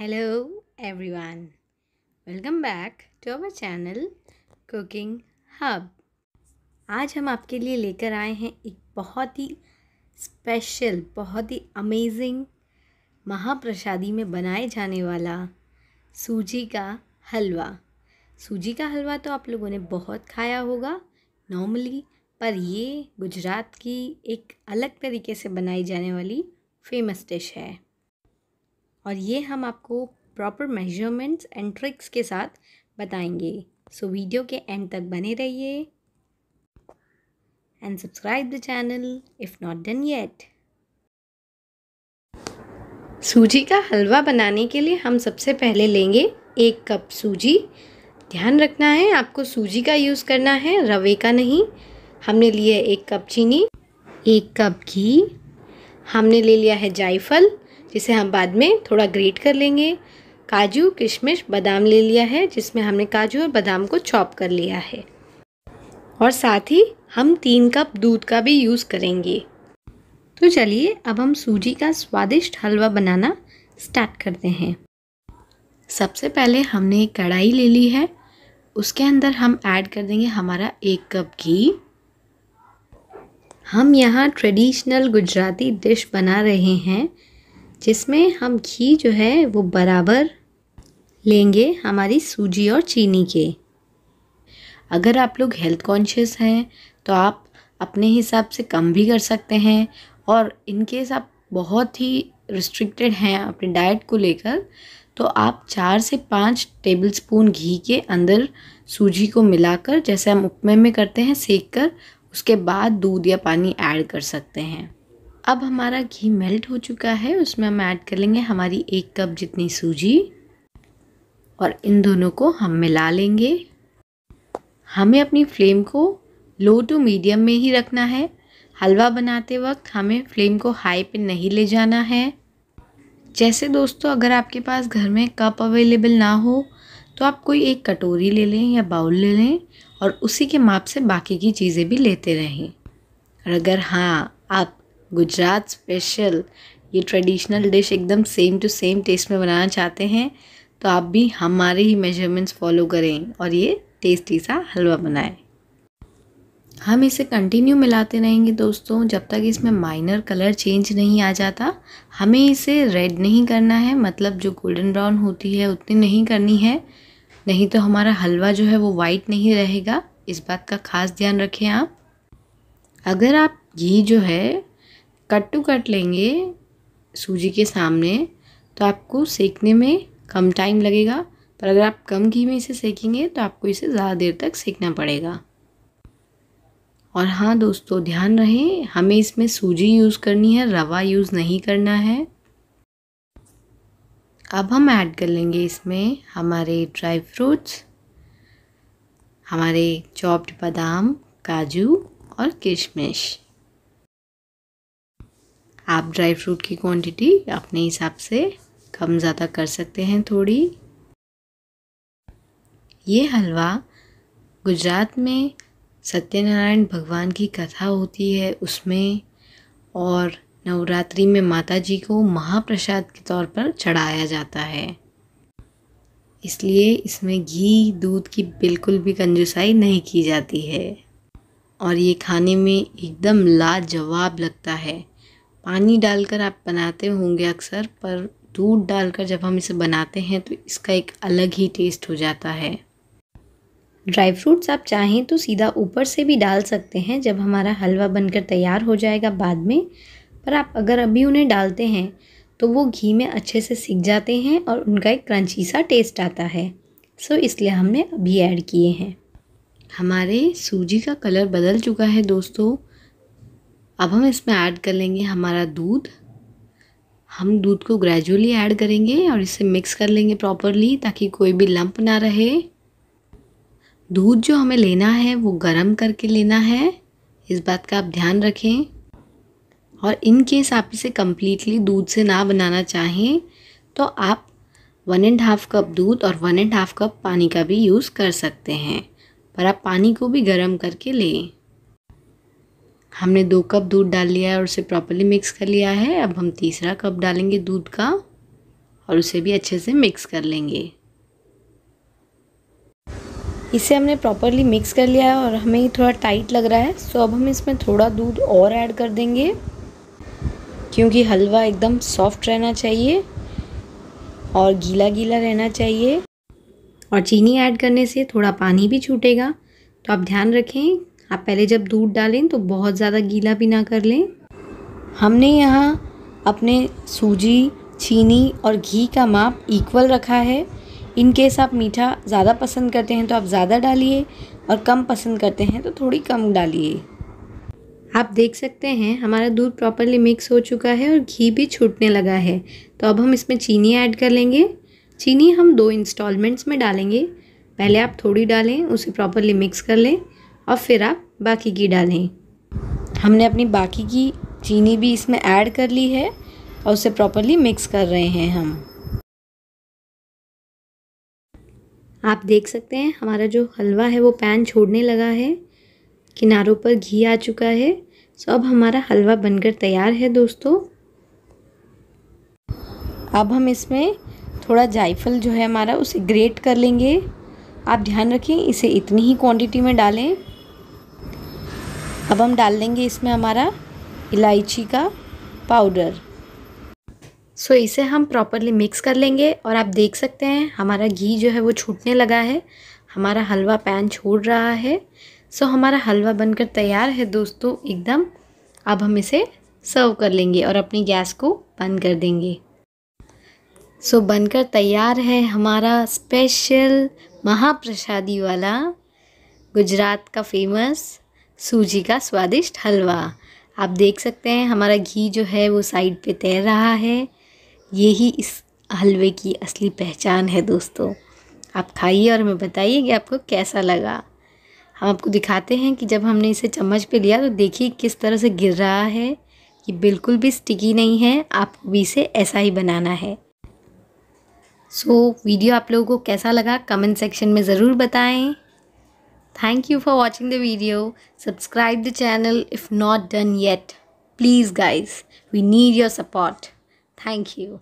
Hello everyone welcome back to our channel cooking hub आज हम आपके लिए लेकर आए हैं एक बहुत ही स्पेशल बहुत ही अमेजिंग महाप्रसादी में बनाए जाने वाला सूजी का हलवा सूजी का हलवा तो आप लोगों ने बहुत खाया होगा नॉर्मली पर ये गुजरात की एक अलग तरीके से बनाई जाने वाली फेमस डिश है और ये हम आपको प्रॉपर मेजरमेंट्स एंड ट्रिक्स के साथ बताएंगे सो so, वीडियो के एंड तक बने रहिए and subscribe the channel if not done yet सूजी का हलवा बनाने के लिए हम सबसे पहले लेंगे एक कप सूजी ध्यान रखना है आपको सूजी का यूज़ करना है रवे का नहीं हमने लिया है एक कप चीनी एक कप घी हमने ले लिया है जायफल जिसे हम बाद में थोड़ा ग्रेट कर लेंगे काजू किशमिश बादाम ले लिया है जिसमें हमने काजू और बादाम को चॉप कर लिया है और साथ ही हम तीन कप दूध का भी यूज़ करेंगे तो चलिए अब हम सूजी का स्वादिष्ट हलवा बनाना स्टार्ट करते हैं सबसे पहले हमने एक कढ़ाई ले ली है उसके अंदर हम ऐड कर देंगे हमारा एक कप घी हम यहाँ ट्रेडिशनल गुजराती डिश बना रहे हैं जिसमें हम घी जो है वो बराबर लेंगे हमारी सूजी और चीनी के अगर आप लोग हेल्थ कॉन्शियस हैं तो आप अपने हिसाब से कम भी कर सकते हैं और इनकेस आप बहुत ही रिस्ट्रिक्टेड हैं अपने डाइट को लेकर तो आप चार से पाँच टेबल स्पून घी के अंदर सूजी को मिलाकर जैसे हम उपमे में करते हैं सेक कर उसके बाद दूध या पानी ऐड कर सकते हैं अब हमारा घी मेल्ट हो चुका है उसमें हम ऐड कर लेंगे हमारी एक कप जितनी सूजी और इन दोनों को हम मिला लेंगे हमें अपनी फ्लेम को लो टू मीडियम में ही रखना है हलवा बनाते वक्त हमें फ्लेम को हाई पे नहीं ले जाना है जैसे दोस्तों अगर आपके पास घर में कप अवेलेबल ना हो तो आप कोई एक कटोरी ले लें या बाउल ले लें और उसी के माप से बाकी की चीज़ें भी लेते रहें और अगर हाँ आप गुजरात स्पेशल ये ट्रेडिशनल डिश एकदम सेम टू सेम टेस्ट में बनाना चाहते हैं तो आप भी हमारे ही मेजरमेंट्स फॉलो करें और ये टेस्टी सा हलवा बनाएं हम इसे कंटिन्यू मिलाते रहेंगे दोस्तों जब तक इसमें माइनर कलर चेंज नहीं आ जाता हमें इसे रेड नहीं करना है मतलब जो गोल्डन ब्राउन होती है उतनी नहीं करनी है नहीं तो हमारा हलवा जो है वो वाइट नहीं रहेगा इस बात का खास ध्यान रखें आप अगर आप घी जो है कट्टू कट लेंगे सूजी के सामने तो आपको सेकने में कम टाइम लगेगा पर अगर आप कम घी में इसे सेकेंगे तो आपको इसे ज़्यादा देर तक सेकना पड़ेगा और हाँ दोस्तों ध्यान रहे हमें इसमें सूजी यूज़ करनी है रवा यूज़ नहीं करना है अब हम ऐड कर लेंगे इसमें हमारे ड्राई फ्रूट्स हमारे चॉप्ड बादाम काजू और किशमिश आप ड्राई फ्रूट की क्वांटिटी अपने हिसाब से कम ज़्यादा कर सकते हैं थोड़ी ये हलवा गुजरात में सत्यनारायण भगवान की कथा होती है उसमें और नवरात्रि में माता जी को महाप्रसाद के तौर पर चढ़ाया जाता है इसलिए इसमें घी दूध की बिल्कुल भी कंजूसाई नहीं की जाती है और ये खाने में एकदम लाजवाब लगता है पानी डालकर आप बनाते होंगे अक्सर पर दूध डालकर जब हम इसे बनाते हैं तो इसका एक अलग ही टेस्ट हो जाता है ड्राई फ्रूट्स आप चाहें तो सीधा ऊपर से भी डाल सकते हैं जब हमारा हलवा बनकर तैयार हो जाएगा बाद में पर आप अगर अभी उन्हें डालते हैं तो वो घी में अच्छे से सीख जाते हैं और उनका एक क्रंची सा टेस्ट आता है सो इसलिए हमने अभी ऐड किए हैं हमारे सूजी का कलर बदल चुका है दोस्तों अब हम इसमें ऐड कर लेंगे हमारा दूध हम दूध को ग्रेजुअली ऐड करेंगे और इसे मिक्स कर लेंगे प्रॉपरली ताकि कोई भी लंप ना रहे दूध जो हमें लेना है वो गर्म करके लेना है इस बात का आप ध्यान रखें और इन केस आप इसे कम्प्लीटली दूध से ना बनाना चाहें तो आप वन एंड हाफ़ कप दूध और वन एंड हाफ़ कप पानी का भी यूज़ कर सकते हैं पर आप पानी को भी गर्म करके लें हमने दो कप दूध डाल लिया है और उसे प्रॉपरली मिक्स कर लिया है अब हम तीसरा कप डालेंगे दूध का और उसे भी अच्छे से मिक्स कर लेंगे इसे हमने प्रॉपरली मिक्स कर लिया है और हमें थोड़ा टाइट लग रहा है सो अब हम इसमें थोड़ा दूध और ऐड कर देंगे क्योंकि हलवा एकदम सॉफ्ट रहना चाहिए और गीला गीला रहना चाहिए और चीनी ऐड करने से थोड़ा पानी भी छूटेगा तो आप ध्यान रखें आप पहले जब दूध डालें तो बहुत ज़्यादा गीला भी ना कर लें हमने यहाँ अपने सूजी चीनी और घी का माप इक्वल रखा है इन केस आप मीठा ज़्यादा पसंद करते हैं तो आप ज़्यादा डालिए और कम पसंद करते हैं तो थोड़ी कम डालिए आप देख सकते हैं हमारा दूध प्रॉपरली मिक्स हो चुका है और घी भी छूटने लगा है तो अब हम इसमें चीनी ऐड कर लेंगे चीनी हम दो इंस्टॉलमेंट्स में डालेंगे पहले आप थोड़ी डालें उसे प्रॉपरली मिक्स कर लें और फिर आप बाकी घी डालें हमने अपनी बाकी की चीनी भी इसमें ऐड कर ली है और उसे प्रॉपरली मिक्स कर रहे हैं हम आप देख सकते हैं हमारा जो हलवा है वो पैन छोड़ने लगा है किनारों पर घी आ चुका है सो अब हमारा हलवा बनकर तैयार है दोस्तों अब हम इसमें थोड़ा जायफल जो है हमारा उसे ग्रेट कर लेंगे आप ध्यान रखें इसे इतनी ही क्वांटिटी में डालें अब हम डाल देंगे इसमें हमारा इलायची का पाउडर सो so, इसे हम प्रॉपरली मिक्स कर लेंगे और आप देख सकते हैं हमारा घी जो है वो छूटने लगा है हमारा हलवा पैन छोड़ रहा है सो so, हमारा हलवा बनकर तैयार है दोस्तों एकदम अब हम इसे सर्व कर लेंगे और अपनी गैस को बंद कर देंगे सो so, बनकर तैयार है हमारा स्पेशल महाप्रसादी वाला गुजरात का फेमस सूजी का स्वादिष्ट हलवा आप देख सकते हैं हमारा घी जो है वो साइड पे तैर रहा है यही इस हलवे की असली पहचान है दोस्तों आप खाइए और हमें बताइए कि आपको कैसा लगा हम आपको दिखाते हैं कि जब हमने इसे चम्मच पे लिया तो देखिए किस तरह से गिर रहा है ये बिल्कुल भी स्टिकी नहीं है आपको भी इसे ऐसा ही बनाना है सो so, वीडियो आप लोगों को कैसा लगा कमेंट सेक्शन में ज़रूर बताएं Thank you for watching the video. Subscribe the channel if not done yet. Please guys, we need your support. Thank you.